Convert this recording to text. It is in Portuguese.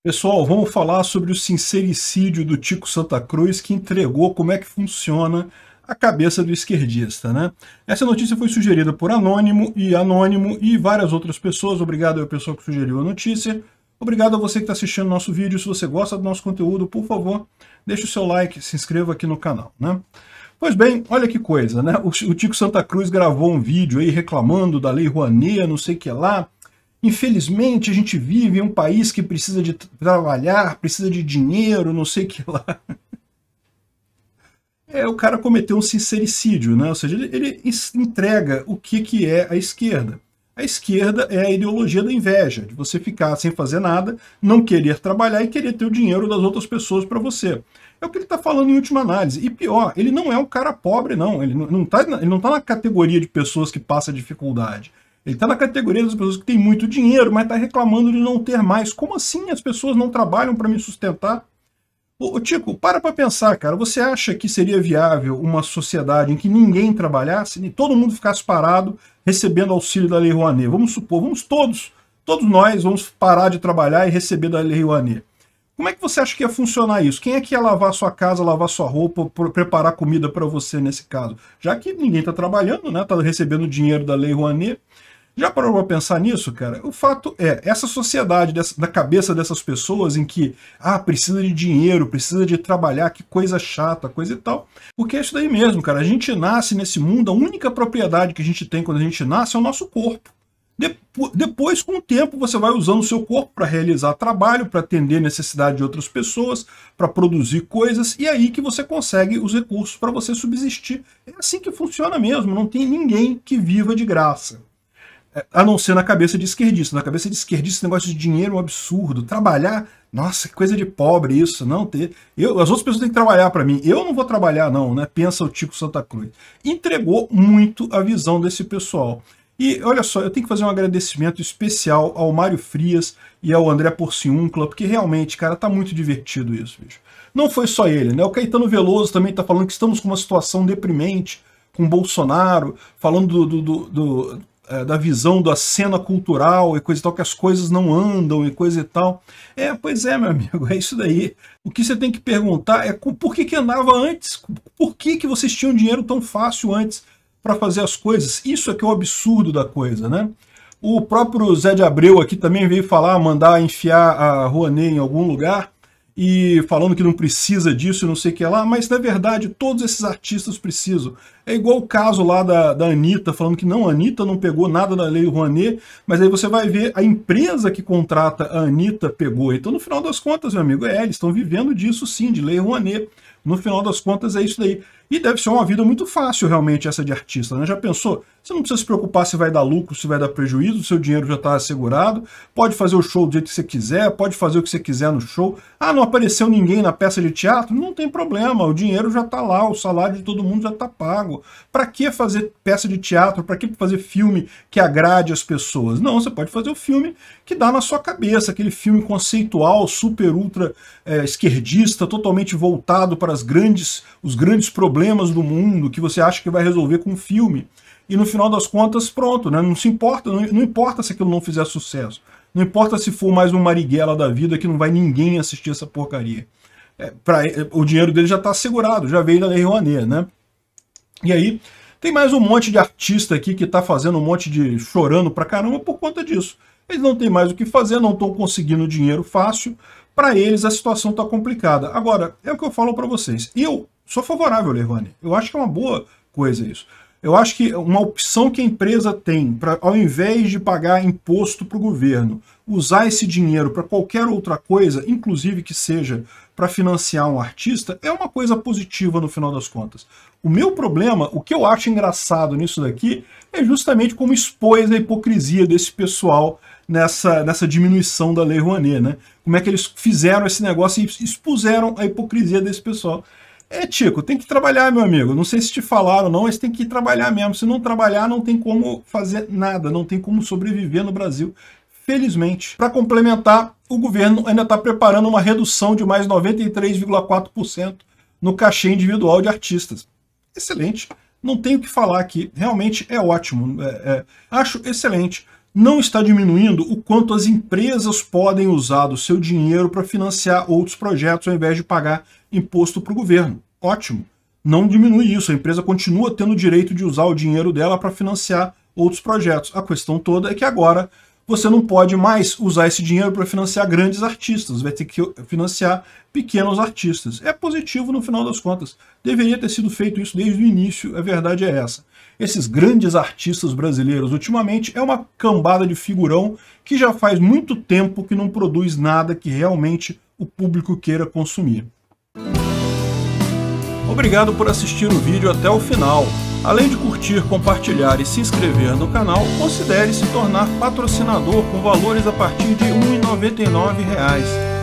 Pessoal, vamos falar sobre o sincericídio do Tico Santa Cruz, que entregou como é que funciona a cabeça do esquerdista, né? Essa notícia foi sugerida por Anônimo e Anônimo e várias outras pessoas. Obrigado ao pessoal que sugeriu a notícia. Obrigado a você que está assistindo nosso vídeo. Se você gosta do nosso conteúdo, por favor, deixe o seu like, se inscreva aqui no canal, né? Pois bem, olha que coisa, né? O Tico Santa Cruz gravou um vídeo aí reclamando da Lei Rouanet, não sei o que lá, Infelizmente, a gente vive em um país que precisa de trabalhar, precisa de dinheiro, não sei o que lá. É, o cara cometeu um sincericídio, né? ou seja, ele, ele entrega o que, que é a esquerda. A esquerda é a ideologia da inveja, de você ficar sem fazer nada, não querer trabalhar e querer ter o dinheiro das outras pessoas para você. É o que ele está falando em última análise. E pior, ele não é um cara pobre, não. Ele não está ele não tá na categoria de pessoas que passa dificuldade. Ele está na categoria das pessoas que têm muito dinheiro, mas está reclamando de não ter mais. Como assim as pessoas não trabalham para me sustentar? Ô, Tico, para para pensar, cara. Você acha que seria viável uma sociedade em que ninguém trabalhasse e todo mundo ficasse parado recebendo auxílio da Lei Rouanet? Vamos supor, vamos todos, todos nós vamos parar de trabalhar e receber da Lei Rouanet. Como é que você acha que ia funcionar isso? Quem é que ia lavar sua casa, lavar sua roupa, preparar comida para você nesse caso? Já que ninguém está trabalhando, né? Está recebendo dinheiro da Lei Rouanet. Já parou pra pensar nisso, cara? O fato é, essa sociedade dessa, da cabeça dessas pessoas em que, ah, precisa de dinheiro, precisa de trabalhar, que coisa chata, coisa e tal. Porque é isso daí mesmo, cara. A gente nasce nesse mundo, a única propriedade que a gente tem quando a gente nasce é o nosso corpo. Depois, com o tempo, você vai usando o seu corpo para realizar trabalho, para atender necessidade de outras pessoas, para produzir coisas, e é aí que você consegue os recursos para você subsistir. É assim que funciona mesmo, não tem ninguém que viva de graça a não ser na cabeça de esquerdista. Na cabeça de esquerdista, esse negócio de dinheiro é um absurdo. Trabalhar, nossa, que coisa de pobre isso, não ter. Eu, as outras pessoas têm que trabalhar para mim. Eu não vou trabalhar, não, né? Pensa o Tico Santa Cruz. Entregou muito a visão desse pessoal. E olha só, eu tenho que fazer um agradecimento especial ao Mário Frias e ao André Porciúncula, porque realmente, cara, tá muito divertido isso, bicho. Não foi só ele, né? O Caetano Veloso também tá falando que estamos com uma situação deprimente com Bolsonaro, falando do, do, do, do é, da visão da cena cultural e coisa e tal, que as coisas não andam e coisa e tal. É, pois é, meu amigo, é isso daí. O que você tem que perguntar é por que, que andava antes? Por que, que vocês tinham dinheiro tão fácil antes para fazer as coisas? Isso é que é o absurdo da coisa, né? O próprio Zé de Abreu aqui também veio falar, mandar enfiar a Rouanet em algum lugar e falando que não precisa disso, e não sei o que lá, mas na verdade todos esses artistas precisam. É igual o caso lá da, da Anitta, falando que não, a Anitta não pegou nada da Lei Rouanet, mas aí você vai ver a empresa que contrata a Anitta pegou. Então no final das contas, meu amigo, é, eles estão vivendo disso sim, de Lei Rouanet. No final das contas, é isso daí. E deve ser uma vida muito fácil, realmente, essa de artista, né? Já pensou? Você não precisa se preocupar se vai dar lucro, se vai dar prejuízo, seu dinheiro já está assegurado, pode fazer o show do jeito que você quiser, pode fazer o que você quiser no show. Ah, não apareceu ninguém na peça de teatro? Não tem problema, o dinheiro já está lá, o salário de todo mundo já está pago. Para que fazer peça de teatro? Para que fazer filme que agrade as pessoas? Não, você pode fazer o filme que dá na sua cabeça, aquele filme conceitual, super ultra é, esquerdista, totalmente voltado para para as grandes, os grandes problemas do mundo que você acha que vai resolver com um filme. E no final das contas, pronto, né? não se importa, não, não importa se aquilo não fizer sucesso. Não importa se for mais um Marighella da vida que não vai ninguém assistir essa porcaria. É, pra, é, o dinheiro dele já está assegurado, já veio da Lei Rouanet, né? E aí, tem mais um monte de artista aqui que está fazendo um monte de... chorando pra caramba por conta disso. Eles não têm mais o que fazer, não estão conseguindo dinheiro fácil, para eles a situação está complicada. Agora, é o que eu falo para vocês. Eu sou favorável, Lervani. Eu acho que é uma boa coisa isso. Eu acho que uma opção que a empresa tem, pra, ao invés de pagar imposto para o governo, usar esse dinheiro para qualquer outra coisa, inclusive que seja para financiar um artista, é uma coisa positiva no final das contas. O meu problema, o que eu acho engraçado nisso daqui, é justamente como expôs a hipocrisia desse pessoal nessa, nessa diminuição da Lei Rouanet, né? Como é que eles fizeram esse negócio e expuseram a hipocrisia desse pessoal. É, Tico, tem que trabalhar, meu amigo. Não sei se te falaram ou não, mas tem que trabalhar mesmo. Se não trabalhar, não tem como fazer nada, não tem como sobreviver no Brasil. Felizmente. Para complementar, o governo ainda está preparando uma redução de mais 93,4% no cachê individual de artistas. Excelente. Não tenho o que falar aqui. Realmente é ótimo. É, é, acho excelente não está diminuindo o quanto as empresas podem usar do seu dinheiro para financiar outros projetos ao invés de pagar imposto para o governo. Ótimo. Não diminui isso. A empresa continua tendo o direito de usar o dinheiro dela para financiar outros projetos. A questão toda é que agora você não pode mais usar esse dinheiro para financiar grandes artistas, vai ter que financiar pequenos artistas. É positivo no final das contas. Deveria ter sido feito isso desde o início, a verdade é essa esses grandes artistas brasileiros ultimamente é uma cambada de figurão que já faz muito tempo que não produz nada que realmente o público queira consumir. Obrigado por assistir o vídeo até o final. Além de curtir, compartilhar e se inscrever no canal, considere se tornar patrocinador com valores a partir de R$ 1,99